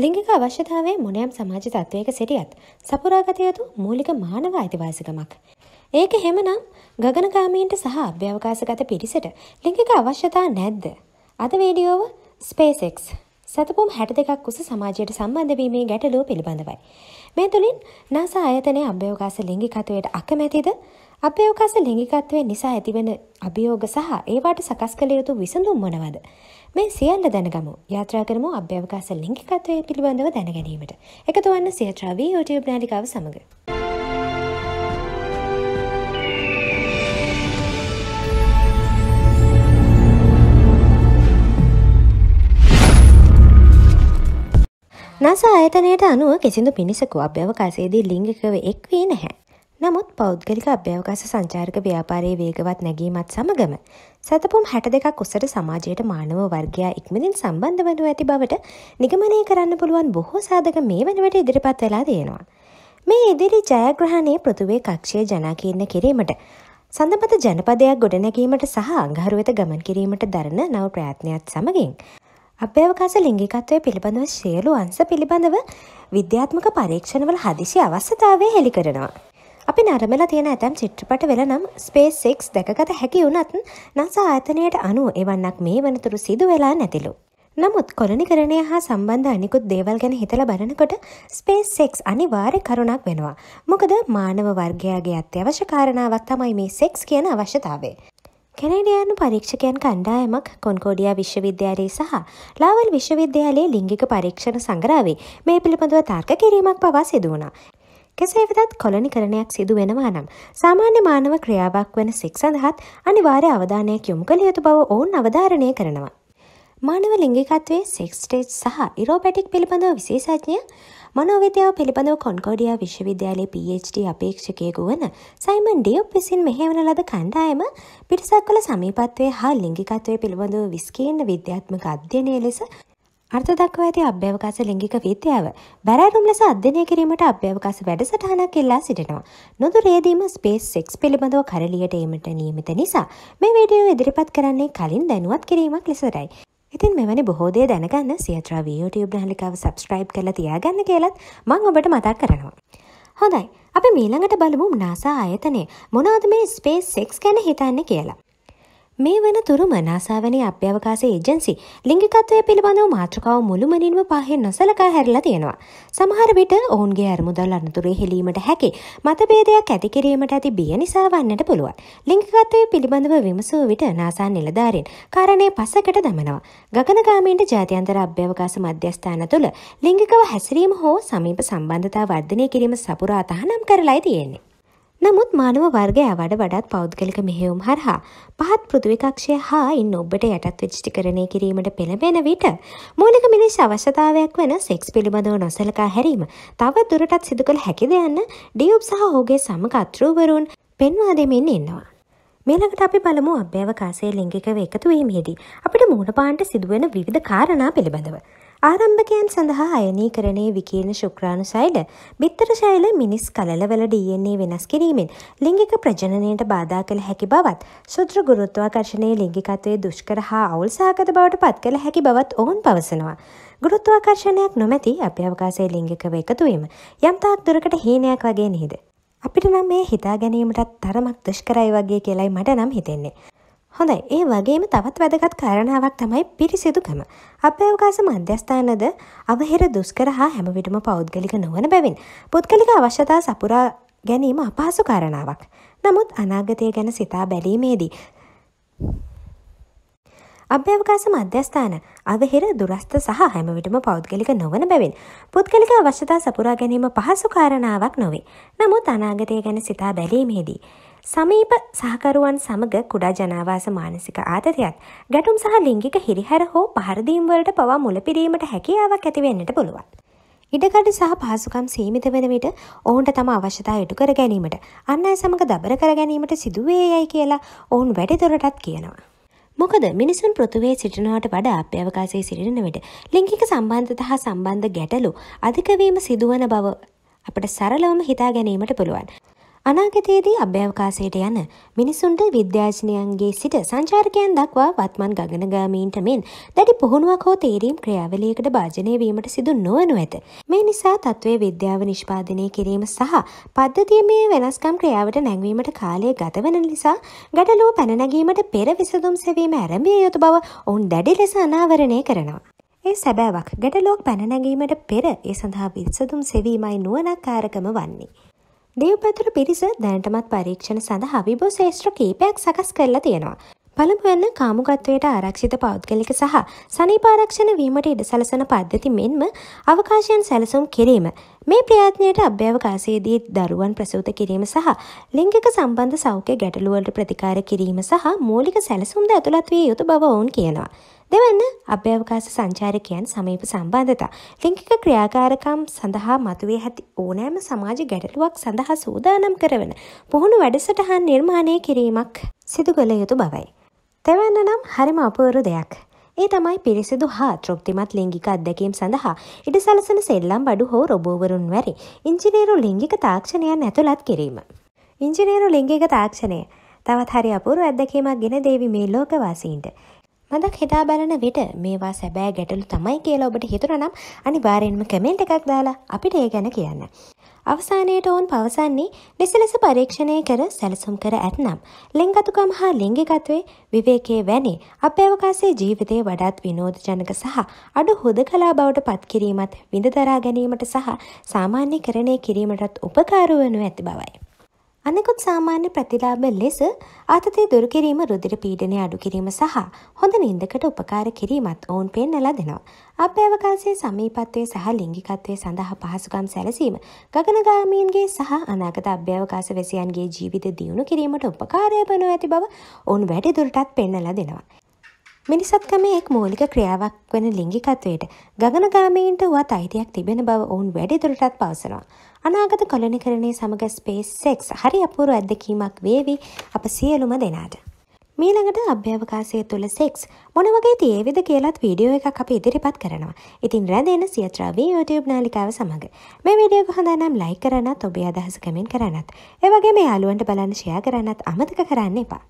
ලිංගික අවශ්‍යතාවේ මොනයම් සමාජ තත්ත්වයක සිටියත් සපුරාගත යුතු මූලික මානව අයිතිවාසිකමක්. ඒක හෙමනම් ගගනකාමීන්ට සහ අභ්‍යවකාශගත පිරිසට ලිංගික අවශ්‍යතා නැද්ද. අද වීඩියෝව ස්පේසෙක්ස් සතපුම් හැට දෙකක් උස සමාජයට සම්බන්ධවීමේ ගැටලූ පිළිබඳවයි. මේ තුළින් නාසා අයතනය අභ්‍යවකාශ ලිංගිකත්වයට අකමැතිද අපයෝකස ලිංගිකත්වය නිසා ඇතිවන අභියෝග සහ ඒවාට සකස් කළ යුතු විසඳුම් මොනවද. මේ සියන්න දැනගමු යාත්‍රා කරමු අභ්‍යවකාස ලිංගිකත්වය පිළිබඳව දැනගැනීමට. එකතු වන්න සියත්‍රාවී YouTube නාලිකාව සමඟ. නසා අයතනයට අනුව කිසිදු පිණිසකු අභ්‍යවකාශයේදී ලිංගිකව එක් වී නැහැ. නමුත් පෞද්ගලික අභ්‍යවකාශ සංචාරක ව්‍යාපාරයේ වේගවත් නැගීමත් සමගම සැතපුම් හැට දෙකක් උසට සමාජයට මානව වර්ගයා ඉක්මනින් සම්බන්ධ වනු ඇති බවට නිගමනය කරන්න පුළුවන් බොහෝ සාධක මේ වනවට ඉදිරිපත් වෙලා තියෙනවා. මේ ඉදිරි ජයග්‍රහණය පෘතුවේ කක්ෂය ජනාකීර්ණ කිරීමට සඳපත ජනපදයක් ගොඩනැගීමට සහ අංගහරු වෙත ගමන් කිරීමට දරන නව ප්‍රයත්නයක් සමගින් අභ්‍යවකාශ ලිංගිකත්වය පිළිබඳව සියලු අංශ පිළිබඳව විද්‍යාත්මක පරීක්ෂණවල හදිසි අවස්ථාවේ හෙළි කරනවා. අපි නරමල තියෙන ඇතැම් චිත්‍රපට වෙල නම් ස්පේස්ෙක් දැකගත හැකි වුනත් නසා ආතනයට අනුව එවන්නක් මේ වනතුරු සිදු වෙලා නැතිලු. නමුත් කොලනිකරණය හා සම්බන්ධ අනිකුත් දේවල් ගැන හිතල බලනකොට ස්පේස්ෙක්ස් අනිවාර්ය කරුණක් වෙනවා. මොකද මානව වර්ගයාගේ අත්‍යවශ්‍ය කාරණාවක් තමයි මේ සෙක්ස් කියන අවශ්‍යතාවේ. කැනඩයානු පරීක්ෂකයන් කණ්ඩායමක් කොන්කෝඩියා විශ්වවිද්‍යාලයේ සහ ලාවල් විශ්වවිද්‍යාලයේ ලිංගික පරීක්ෂණ සංග්‍රාවේ මේ පිළිබඳව තර්ක කිරීමක් පවා සිදුවනා. කෙසේ වෙතත් කොලනිකරණයක් සිදු වෙනවා නම් සාමාන්‍ය මානව ක්‍රියාවක් වන සෙක් සඳහත් අනිවාර්ය අවධානයක් යොමු කළ යුතු බව ඔවුන් අවධාරණය කරනවා. මානව ලිංගිකත්වයේ සෙක්ස්ටේජ් සහ ඉරෝපැටික් පිළිබඳව විශේෂඥය මනෝවිද්‍යාව පිළිබඳව කොන්කෝඩියා විශ්වවිද්‍යාලයේ PhD අපේක්ෂකයෙකු වන සයිමන් ඩියොප් විසින් මෙහෙවන ලද කණ්ඩායම පිරිසක් වල සමීපත්වය හා ලිංගිකත්වය පිළිබඳව විස්කීර්ණ විද්‍යාත්මක අධ්‍යයනය ලෙස අර්ථ දක්වා ඇති අභ්‍යවකාශ ලිංගික විද්‍යාව බැරෑරුම් ලෙස අධ්‍යයනය කිරීමට අභ්‍යවකාශ වැඩසටහනක් එල්ලා සිටිනවා. නොදුරේදීම ස්පේස් සෙක්ස් පිළිබඳව කරලියට ඒමට නියමිත නිසා මේ වීඩියෝ ඉදිරිපත් කරන්නේ කලින් දැනුවත් කිරීමක් ලෙසරයි. ඉතින් මෙවැනි බොහෝදේ දැනගන්න සියත්‍රා YouTube නාලිකාව සබස්ක්‍රයිබ් කරලා තියාගන්න කියලත් මං ඔබට මතක් කරනවා. හොඳයි අපි මීළඟට බලමු නාසා ආයතනය මොනවද මේ ස්පේස් සෙක්ස් ගැන හිතන්න කියලා. මේ වන තුරු මනාසාවනේ අභ්‍යවකාශ ඒජන්සි ලිංගිකත්වය පිළිබඳව මාතෘකාව මුළුමනින්ම පහෙන් නොසලකා හැරිලා තියෙනවා. සමහර විට ඔවුන්ගේ අරමුදල් අනතුරේ හෙලීමට හැකි මතභේදයක් ඇති කිරීමට ඇති බිය නිසා වන්නට පුළුවන්. ලිංගිකත්වය පිළිබඳව විමසූ විට නාසා නිලධාරීන් කාරණේ පසකට දමනවා. ගගනගාමීන්ට ජාත්‍යන්තර අභ්‍යවකාශ මධ්‍යස්ථාන තුළ ලිංගිකව හැසිරීම හෝ සමීප සම්බන්ධතා වර්ධනය කිරීම සපුරා තහනම් කරලායි තියෙන්නේ. නමුත් මානව වර්ගය වඩ වඩත් පෞද්ගලික මෙහෙවුම් හරහා පහත් පෘතුවිකක්ෂය හා ඉන් ඔබට යටත් විච්චිකරණය කිරීමට පෙළබෙන විට මූලික මිනිස් අවශ්‍යතාවයක් වන සෙක්ස් පිළිබඳව නොසලකා හැරීම තව දුරටත් සිදු කළ හැකිද යන්න ඩියුබ් සහ හෝගේ සමග අත්‍රූවරුන් පෙන්වා දෙමින් ඉන්නවා. මේලකට අපි බලමු අභ්‍යවකාසය ලිංගිකව එකතුවීමේදී අපිට මූුණපාන්ට සිදුවන විධ කාරණා පිළිබඳව. ආරම්භකයන් සඳහා අයනීකරණයේ විකීර්ණ ශුක්‍රාණු සෛල, බිත්තර ශෛල මිනිස් කලලවල DNA වෙනස් කිරීමෙන් ලිංගික ප්‍රජනනයට බාධා කළ හැකි බවත්, ශුද්‍ර ගුරුත්වාකර්ෂණයේ ලිංගිකත්වයේ දුෂ්කර හා අවුල් සහගත බවට පත් කළ හැකි බවත් ඔවුන් පවසනවා. ගුරුත්වාකර්ෂණයක් නොමැති අපේ අවකාශයේ ලිංගිකව එකතු වීම යම් තාක් දුරකට හීනයක් වගේ නේද? අපිට නම් මේ හිතා ගැනීමටත් තරමක් දුෂ්කරයි වගේ කියලයි මට නම් හිතෙන්නේ. හොඳයි ඒ වගේම තවත් වැදගත් කාරණාවක් තමයි පිරිසිදුකම. අභ්‍යවකාශ මධ්‍යස්ථානද අවහිර දුෂ්කර හා හැමවිටම පෞද්ගලික නොවන බැවින් පුද්ගලික අවශ්‍යතා සපුරා ගැනීම අපහසු කාරණාවක්. නමුත් අනාගතය ගැන සිතා බැලීමේදී අභ්‍යවකාශ මධ්‍යස්ථාන අවහිර දුරස්ථ සහ හැමවිටම පෞද්ගලික නොවන බැවින් පුද්ගලික අවශ්‍යතා සපුරා ගැනීම පහසු කාරණාවක් නොවේ. නමුත් අනාගතය ගැන සිතා බැලීමේදී සමීප සහකරුවන් සමග කුඩා ජනාවාස මානසික ආතතියත් ගැටුම් සහ ලිංගික හිරිහැර හෝ පහරදීම් වලට පවා මුලපිරීමට හැකියාවක් ඇතිවෙන්නට පුළුවන්. ඉඩකඩ සහ පහසුකම් සීමිත වන විට ඔවුන්ට තම අවශ්‍යතා ඉටු කර ගැනීමට අන්න අය සමඟ දබර කර ගැනීමට සිදුවේ යැයි කියලා ඔවුන් වැඩිදුරටත් කියනවා. මොකද මිනිසුන් පෘතුවේ සිටිනවට වඩා අභ්‍යවකාශයේ සිටින විට ලිංගික සම්බන්ධතා හා සම්බන්ධ ගැටලු අධිකවීම සිදුවන බව අපට සරලවම හිතා ගැනීමට පුළුවන්. අනාගතයේදී අභ්‍යවකාශයට යන මිනිසුන්ට විද්‍යාඥයන්ගේ සිට සංචාරකයන් දක්වා වත්මන් ගගනගාමීන්ට මෙන් දැඩි පුහුණුවක් හෝ තේරීම් ක්‍රියාවලියකට භාජනය වීමට සිදු නොවනු ඇත. මේ නිසා තත්ත්වය විද්‍යාව නිෂ්පාදනය කිරීම සහ පද්ධතිය මේ වෙනස්කම් ක්‍රියාවට නැංවීමට කාලය ගතවන නිසා ගඩලුව පැනනැගීමට පෙර විසඳුම් සෙවීම ඇරඹිය යුතු බව ඔවුන් දැඩි ලෙස අනාවරණය කරනවා. ඒ සැබෑවක් ගැටලෝක් පැනනැගීමට පෙර ඒ සඳහා විසදුම් සෙවීමයි නුවනක්කාරකම වන්නේ. දෙව්පතුර පිරිස දැනටමත් පරීක්ෂණ සඳහා විබෝ ශේෂ්ත්‍ර කීපයක් සකස් කරලා තියෙනවා. පළමුවන්න කාමුගත්වයට ආරක්ෂිත පෞද්ගලික සහ සනීපාරක්ෂණ වීමට ඉඩ සලසන පද්ධති මෙන්ම අවකාශයන් සැලසුම් කිරීම. මේ ප්‍රයත්නයට අභ්‍යවකාශයේදී දරුවන් ප්‍රසූත කිරීම සහ ලිංගික සම්බන්ධ සෞඛ්‍ය ගැටලුවලට ප්‍රතිකාර කිරීම සහ මූලික සැලසුම්ද ඇතුළත් විය යුතු බව ඔවුන් කියනවා. දෙවන්න අභ්‍යවකාශ සංචාරකයන් සමීප සම්බන්ධතා. ලිංගික ක්‍රියාකාරකම් සඳහා මතුවේ ඇති ඕනෑම සමාජ ගැටලුවක් සඳහා සූදානම් කරවන පුහුණු වැඩසටහන් නිර්මාණය කිරීමක් සිදු කළ යුතු බවයි. තැවන්න නම් හරිම අපූරු දෙයක්. ඒ තමයි පිරිසිදු හා තෘප්තිමත් ලිංගික අත්දැකීම් සඳහා ඉඩ සලසන සෙල්ලම් බඩු හෝ රොබෝවරුන් වැරි ඉංජිනේරු ලිංගික තාක්ෂණයන් ඇතුළත් කිරීම. ඉංජිනේරු ලිංගික තාක්ෂණය තවත් හරි අපූරු අත්දැකීමක් ගෙන දේවි මේ ලෝකවාසීන්ට. මදක් හිතා බලන විට මේවා සැබෑ ගැටලු තමයි කියලා ඔබට හිතුරනම් අනිවාර්යෙන්ම කමෙන්ට් එකක් දාලා අපිට ඒ ගැන කියන්න. අවසානයට ඕන් පවසන්නේ ලෙස ලෙස පරීක්ෂණය කර සැලසුම් කර ඇත්නම්. ලෙංගතුකම් හා ලිංගිකත්වේ විවේකයේ වැනි අප අවකාසේ ජීවිතය වඩාත් විනෝද ජනක සහ අඩු හුද කලා බවට පත්කිරීමත් විඳදරා ගැනීමට සහ සාමාන්‍ය කරණය කිරීමටත් උපකාරුවනු ඇති බවයි. අනෙකුත් සාමාන්‍ය ප්‍රතිලාභ ලෙස ආතතිය දුරු කිරීම රුධිර පීඩනය අඩු කිරීම සහ හොඳ නිින්දකට උපකාර කිරීමත් ඔවුන් පෙන්වලා දෙනවා. අභ්‍යවකාශයේ සමීපත්වයේ සහ ලිංගිකත්වයේ සඳහා පහසුකම් සැලසීම ගගනගාමීන්ගේ සහ අනාගත අභ්‍යවකාශ වැසියන්ගේ ජීවිත දියුණු කිරීමට උපකාරය වනු ඇති බව ඔවුන් වැඩිදුරටත් පෙන්වලා දෙනවා. මිනිසත්කමේ එක් මූලික ක්‍රියාවක් වන ලිංගිකත්වයට ගගනගාමීන්ට වත් අයිතියක් තිබෙන බව ඔවුන් වැඩිදුරටත් පවසනවා. අනාගත කොලනිකරණය සමඟ ස්පේස්සෙක්ස් හරි අපූරු අත්දකීමක් වේවි අප සියලුම දෙනාට. මීළඟට අභ්‍යවකාශය තුළ සෙක්ස් මොනවගේ තියේවිද කියලත් වීඩියෝ එකක් අප ඉදිරිපත් කරනවා ඉතින් රැදෙන සියත්‍රාවී YouTube නාලිකාව සමඟ මේ විඩියෝ කොහඳනම් ලයි කරන්නත් ඔබේ අදහස කමෙන් කරන්නත් ඒවගේ මේ යාලුවන්ට බලන්න ෂයා කරන්නත් අමතක කරන්න එපා